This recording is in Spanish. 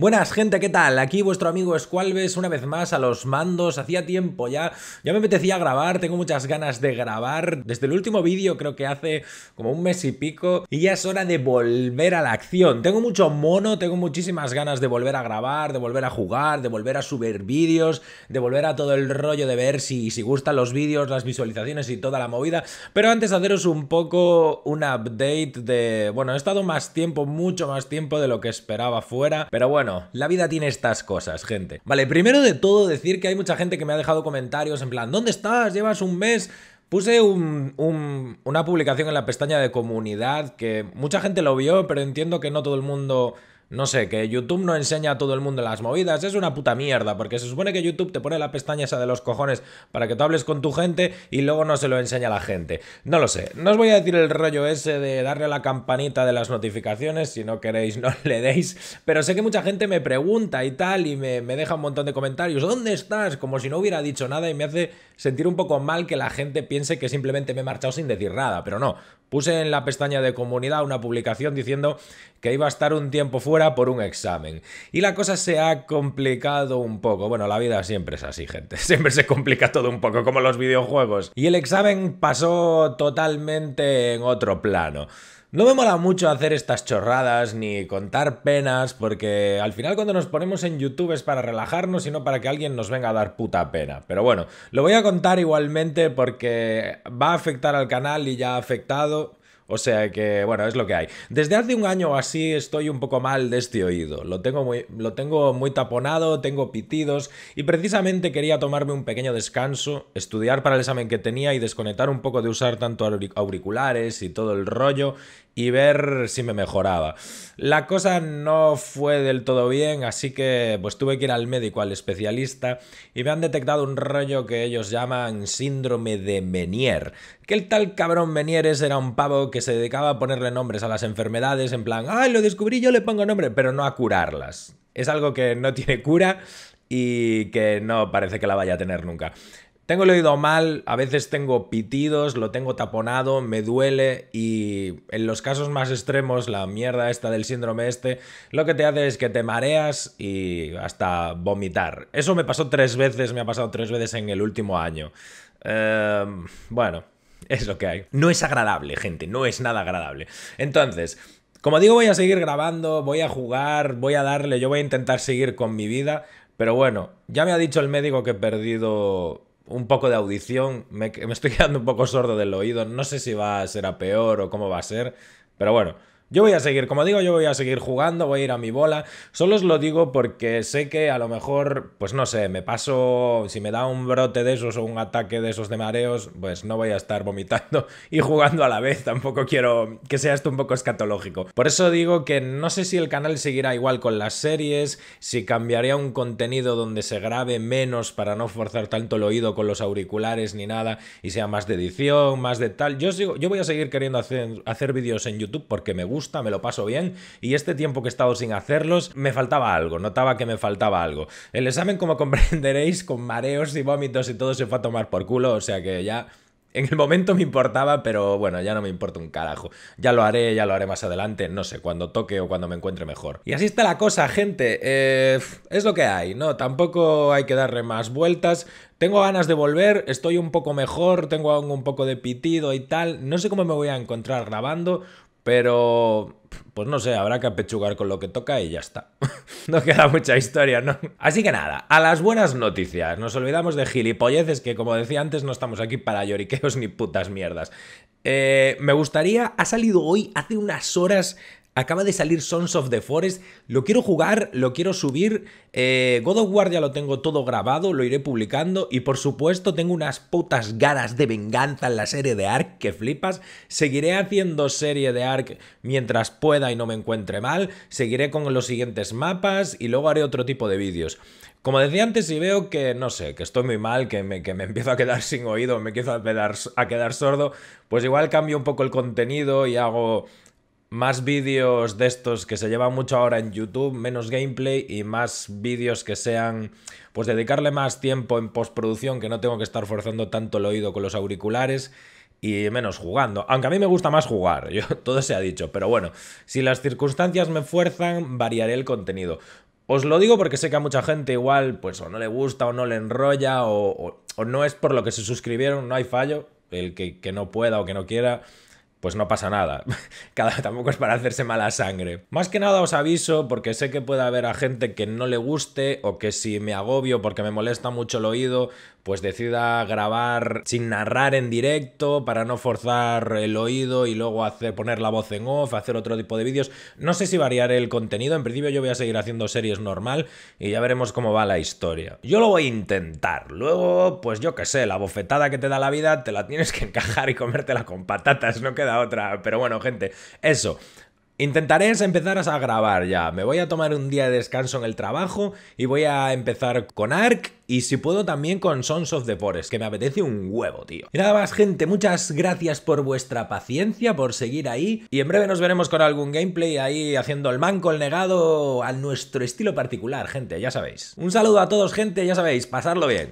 Buenas gente, ¿qué tal? Aquí vuestro amigo Squalves una vez más a los mandos, hacía tiempo ya, ya me apetecía grabar, tengo muchas ganas de grabar, desde el último vídeo creo que hace como un mes y pico y ya es hora de volver a la acción, tengo mucho mono, tengo muchísimas ganas de volver a grabar, de volver a jugar, de volver a subir vídeos, de volver a todo el rollo de ver si, si gustan los vídeos, las visualizaciones y toda la movida, pero antes haceros un poco un update de, bueno, he estado más tiempo, mucho más tiempo de lo que esperaba fuera, pero bueno, bueno, la vida tiene estas cosas, gente. Vale, primero de todo decir que hay mucha gente que me ha dejado comentarios en plan, ¿dónde estás? ¿Llevas un mes? Puse una publicación en la pestaña de comunidad que mucha gente lo vio, pero entiendo que no todo el mundo no sé, que YouTube no enseña a todo el mundo las movidas, es una puta mierda, porque se supone que YouTube te pone la pestaña esa de los cojones para que tú hables con tu gente y luego no se lo enseña a la gente. No lo sé, no os voy a decir el rollo ese de darle a la campanita de las notificaciones, si no queréis no le deis, pero sé que mucha gente me pregunta y tal y me, me deja un montón de comentarios, ¿dónde estás? Como si no hubiera dicho nada y me hace sentir un poco mal que la gente piense que simplemente me he marchado sin decir nada, pero no, puse en la pestaña de comunidad una publicación diciendo que iba a estar un tiempo fuera, por un examen. Y la cosa se ha complicado un poco. Bueno, la vida siempre es así, gente. Siempre se complica todo un poco, como los videojuegos. Y el examen pasó totalmente en otro plano. No me mola mucho hacer estas chorradas ni contar penas, porque al final cuando nos ponemos en YouTube es para relajarnos y no para que alguien nos venga a dar puta pena. Pero bueno, lo voy a contar igualmente porque va a afectar al canal y ya ha afectado. O sea que, bueno, es lo que hay. Desde hace un año o así estoy un poco mal de este oído. Lo tengo muy, lo tengo muy taponado, tengo pitidos y precisamente quería tomarme un pequeño descanso, estudiar para el examen que tenía y desconectar un poco de usar tanto auriculares y todo el rollo y ver si me mejoraba. La cosa no fue del todo bien, así que pues tuve que ir al médico, al especialista, y me han detectado un rollo que ellos llaman síndrome de Menier. Que el tal cabrón Menieres era un pavo que se dedicaba a ponerle nombres a las enfermedades, en plan, ¡ay, lo descubrí, yo le pongo nombre! Pero no a curarlas. Es algo que no tiene cura y que no parece que la vaya a tener nunca. Tengo el oído mal, a veces tengo pitidos, lo tengo taponado, me duele y en los casos más extremos, la mierda esta del síndrome este, lo que te hace es que te mareas y hasta vomitar. Eso me pasó tres veces, me ha pasado tres veces en el último año. Em, bueno, es lo que hay. No es agradable, gente, no es nada agradable. Entonces, como digo, voy a seguir grabando, voy a jugar, voy a darle, yo voy a intentar seguir con mi vida. Pero bueno, ya me ha dicho el médico que he perdido un poco de audición, me, me estoy quedando un poco sordo del oído, no sé si va a ser a peor o cómo va a ser, pero bueno, yo voy a seguir, como digo, yo voy a seguir jugando, voy a ir a mi bola. Solo os lo digo porque sé que a lo mejor, pues no sé, me paso, si me da un brote de esos o un ataque de esos de mareos, pues no voy a estar vomitando y jugando a la vez. Tampoco quiero que sea esto un poco escatológico. Por eso digo que no sé si el canal seguirá igual con las series, si cambiaría un contenido donde se grabe menos para no forzar tanto el oído con los auriculares ni nada y sea más de edición, más de tal. Yo, sigo, yo voy a seguir queriendo hacer, hacer vídeos en YouTube porque me gusta gusta, me lo paso bien y este tiempo que he estado sin hacerlos me faltaba algo, notaba que me faltaba algo. El examen, como comprenderéis, con mareos y vómitos y todo se fue a tomar por culo, o sea que ya... En el momento me importaba, pero bueno, ya no me importa un carajo. Ya lo haré, ya lo haré más adelante, no sé, cuando toque o cuando me encuentre mejor. Y así está la cosa, gente. Eh, es lo que hay, ¿no? Tampoco hay que darle más vueltas. Tengo ganas de volver, estoy un poco mejor, tengo aún un poco de pitido y tal. No sé cómo me voy a encontrar grabando, pero, pues no sé, habrá que apechugar con lo que toca y ya está. no queda mucha historia, ¿no? Así que nada, a las buenas noticias. Nos olvidamos de gilipolleces que, como decía antes, no estamos aquí para lloriqueos ni putas mierdas. Eh, me gustaría, ha salido hoy, hace unas horas, Acaba de salir Sons of the Forest. Lo quiero jugar, lo quiero subir. Eh, God of War ya lo tengo todo grabado, lo iré publicando. Y por supuesto, tengo unas putas ganas de venganza en la serie de Ark que flipas. Seguiré haciendo serie de Ark mientras pueda y no me encuentre mal. Seguiré con los siguientes mapas y luego haré otro tipo de vídeos. Como decía antes, si veo que, no sé, que estoy muy mal, que me, que me empiezo a quedar sin oído, me empiezo a quedar sordo, pues igual cambio un poco el contenido y hago más vídeos de estos que se llevan mucho ahora en YouTube, menos gameplay y más vídeos que sean, pues dedicarle más tiempo en postproducción, que no tengo que estar forzando tanto el oído con los auriculares y menos jugando. Aunque a mí me gusta más jugar, yo, todo se ha dicho, pero bueno, si las circunstancias me fuerzan, variaré el contenido. Os lo digo porque sé que a mucha gente igual, pues o no le gusta o no le enrolla o, no es por lo que se suscribieron, no hay fallo, el que no pueda o que no quiera pues no pasa nada. Cada, tampoco es para hacerse mala sangre. Más que nada os aviso porque sé que puede haber a gente que no le guste o que si me agobio porque me molesta mucho el oído, pues decida grabar sin narrar en directo para no forzar el oído y luego hacer, poner la voz en off, hacer otro tipo de vídeos. No sé si variaré el contenido, en principio yo voy a seguir haciendo series normal y ya veremos cómo va la historia. Yo lo voy a intentar, luego pues yo qué sé, la bofetada que te da la vida te la tienes que encajar y comértela con patatas, no queda otra. Pero bueno, gente, eso. Intentaré empezar a grabar ya. Me voy a tomar un día de descanso en el trabajo y voy a empezar con Ark y si puedo también con Sons of the Forest, que me apetece un huevo, tío. Y nada más, gente, muchas gracias por vuestra paciencia, por seguir ahí y en breve nos veremos con algún gameplay ahí haciendo el manco, el negado, a nuestro estilo particular, gente, ya sabéis. Un saludo a todos, gente, ya sabéis, pasarlo bien.